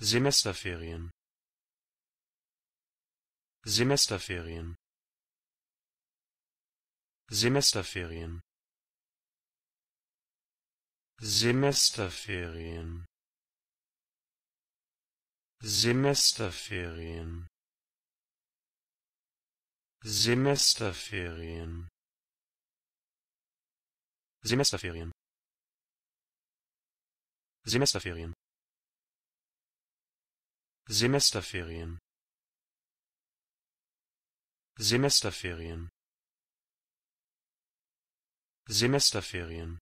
semesterferien semesterferien semesterferien semesterferien semesterferien semesterferien semesterferien semesterferien Semesterferien Semesterferien Semesterferien